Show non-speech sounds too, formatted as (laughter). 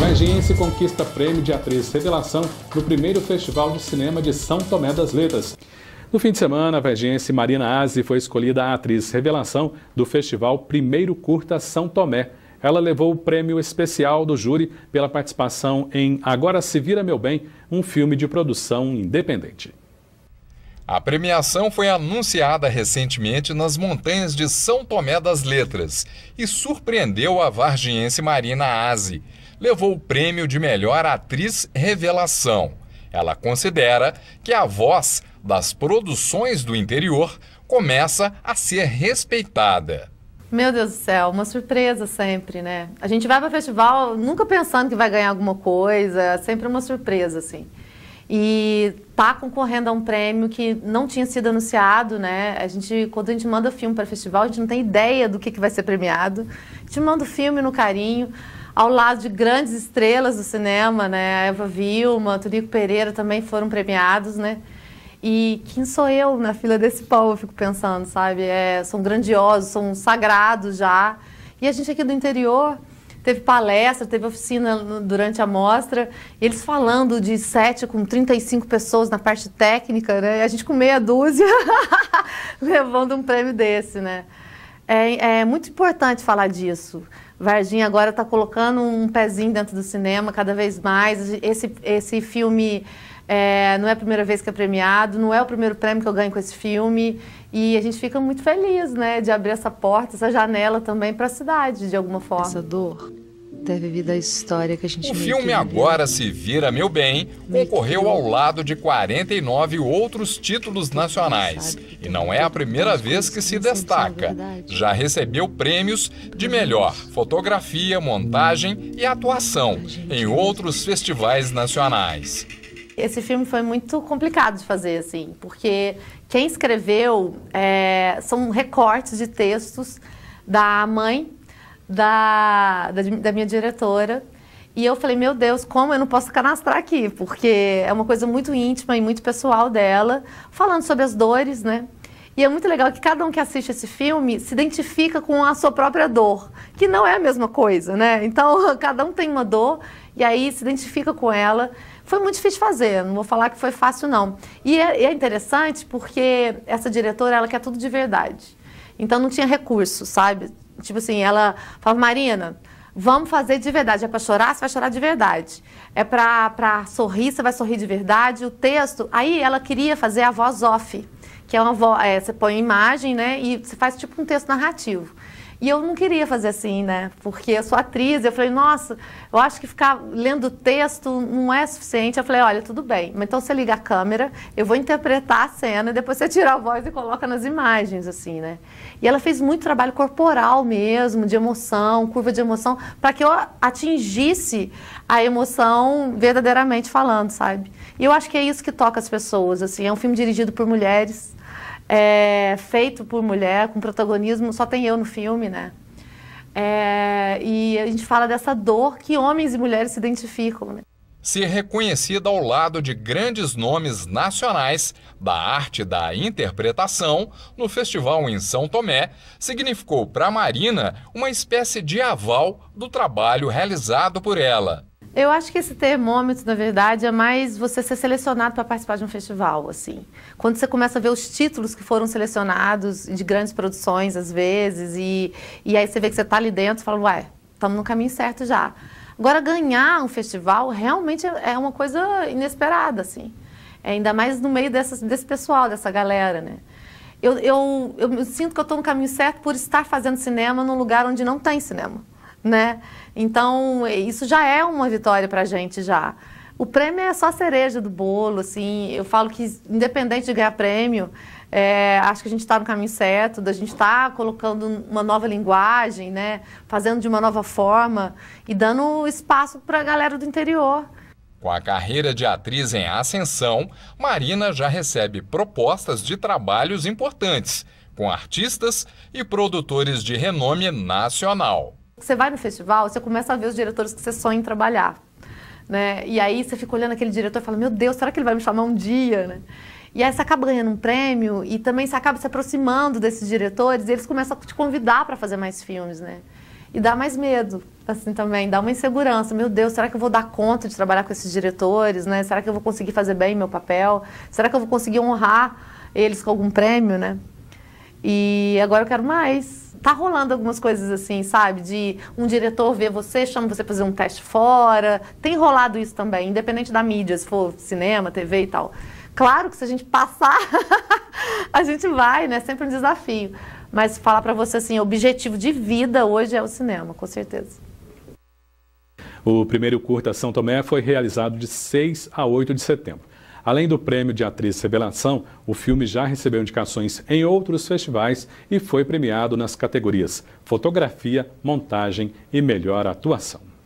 Langense conquista prêmio de atriz revelação no primeiro Festival de Cinema de São Tomé das Letras. No fim de semana, a vagense Marina Aze foi escolhida a atriz revelação do Festival Primeiro Curta São Tomé. Ela levou o prêmio especial do júri pela participação em Agora Se Vira Meu Bem, um filme de produção independente. A premiação foi anunciada recentemente nas montanhas de São Tomé das Letras e surpreendeu a vargiense Marina Aze. Levou o prêmio de melhor atriz revelação. Ela considera que a voz das produções do interior começa a ser respeitada. Meu Deus do céu, uma surpresa sempre, né? A gente vai para festival nunca pensando que vai ganhar alguma coisa, é sempre uma surpresa assim e tá concorrendo a um prêmio que não tinha sido anunciado, né? A gente, quando a gente manda filme para festival, a gente não tem ideia do que, que vai ser premiado. A gente manda o filme no carinho, ao lado de grandes estrelas do cinema, né? A Eva Vilma, Turico Pereira também foram premiados, né? E quem sou eu na fila desse pau, eu fico pensando, sabe? É, são grandiosos, são sagrados já. E a gente aqui do interior teve palestra, teve oficina durante a mostra, eles falando de sete com 35 pessoas na parte técnica, né? E a gente com meia dúzia (laughs) levando um prêmio desse, né? É, é muito importante falar disso. Varginha agora está colocando um pezinho dentro do cinema cada vez mais. Esse, esse filme é, não é a primeira vez que é premiado, não é o primeiro prêmio que eu ganho com esse filme. E a gente fica muito feliz, né, de abrir essa porta, essa janela também para a cidade, de alguma forma. Essa dor ter vivido a história que a gente O filme Agora Se Vira Meu Bem concorreu ao lado de 49 outros títulos nacionais e não é a primeira vez que se destaca. Já recebeu prêmios de melhor fotografia, montagem e atuação em outros festivais nacionais. Esse filme foi muito complicado de fazer, assim, porque quem escreveu é, são recortes de textos da mãe da, da, da minha diretora. E eu falei, meu Deus, como eu não posso canastrar aqui? Porque é uma coisa muito íntima e muito pessoal dela, falando sobre as dores, né? E é muito legal que cada um que assiste esse filme se identifica com a sua própria dor, que não é a mesma coisa, né? Então, (laughs) cada um tem uma dor e aí se identifica com ela. Foi muito difícil fazer, não vou falar que foi fácil, não. E é, é interessante porque essa diretora, ela quer tudo de verdade. Então, não tinha recurso, sabe? tipo assim, ela fala: Marina, vamos fazer de verdade. É para chorar, você vai chorar de verdade. É para sorrir, você vai sorrir de verdade. O texto. Aí ela queria fazer a voz off, que é uma voz. É, você põe imagem, né? E você faz tipo um texto narrativo. E eu não queria fazer assim, né? Porque eu sou atriz. Eu falei, nossa, eu acho que ficar lendo texto não é suficiente. Eu falei, olha, tudo bem. Mas então você liga a câmera, eu vou interpretar a cena, e depois você tira a voz e coloca nas imagens, assim, né? E ela fez muito trabalho corporal mesmo, de emoção, curva de emoção, para que eu atingisse a emoção verdadeiramente falando, sabe? E eu acho que é isso que toca as pessoas, assim. É um filme dirigido por mulheres é, feito por mulher, com protagonismo, só tem eu no filme, né? É, e a gente fala dessa dor que homens e mulheres se identificam. Né? Ser reconhecida ao lado de grandes nomes nacionais da arte da interpretação no festival em São Tomé significou para Marina uma espécie de aval do trabalho realizado por ela. Eu acho que esse termômetro, na verdade, é mais você ser selecionado para participar de um festival, assim. Quando você começa a ver os títulos que foram selecionados de grandes produções, às vezes, e, e aí você vê que você está ali dentro, e fala, ué, estamos no caminho certo já. Agora, ganhar um festival realmente é uma coisa inesperada, assim. É ainda mais no meio dessas, desse pessoal, dessa galera, né? Eu, eu, eu sinto que eu estou no caminho certo por estar fazendo cinema num lugar onde não tem cinema né? Então, é, isso já é uma vitória para a gente já. O prêmio é só cereja do bolo, assim. Eu falo que, independente de ganhar prêmio, é, acho que a gente está no caminho certo, da gente está colocando uma nova linguagem, né? Fazendo de uma nova forma e dando espaço para a galera do interior. Com a carreira de atriz em ascensão, Marina já recebe propostas de trabalhos importantes com artistas e produtores de renome nacional. Você vai no festival, você começa a ver os diretores que você sonha em trabalhar. Né? E aí você fica olhando aquele diretor e fala, meu Deus, será que ele vai me chamar um dia? Né? E aí você acaba ganhando um prêmio e também você acaba se aproximando desses diretores e eles começam a te convidar para fazer mais filmes, né? E dá mais medo, assim, também, dá uma insegurança. Meu Deus, será que eu vou dar conta de trabalhar com esses diretores, né? Será que eu vou conseguir fazer bem meu papel? Será que eu vou conseguir honrar eles com algum prêmio, né? E agora eu quero mais. Tá rolando algumas coisas assim, sabe? De um diretor ver você, chama você pra fazer um teste fora. Tem rolado isso também, independente da mídia, se for cinema, TV e tal. Claro que se a gente passar, (laughs) a gente vai, né? Sempre um desafio. Mas falar para você assim, objetivo de vida hoje é o cinema, com certeza. O primeiro curta São Tomé foi realizado de 6 a 8 de setembro. Além do prêmio de atriz revelação, o filme já recebeu indicações em outros festivais e foi premiado nas categorias fotografia, montagem e melhor atuação.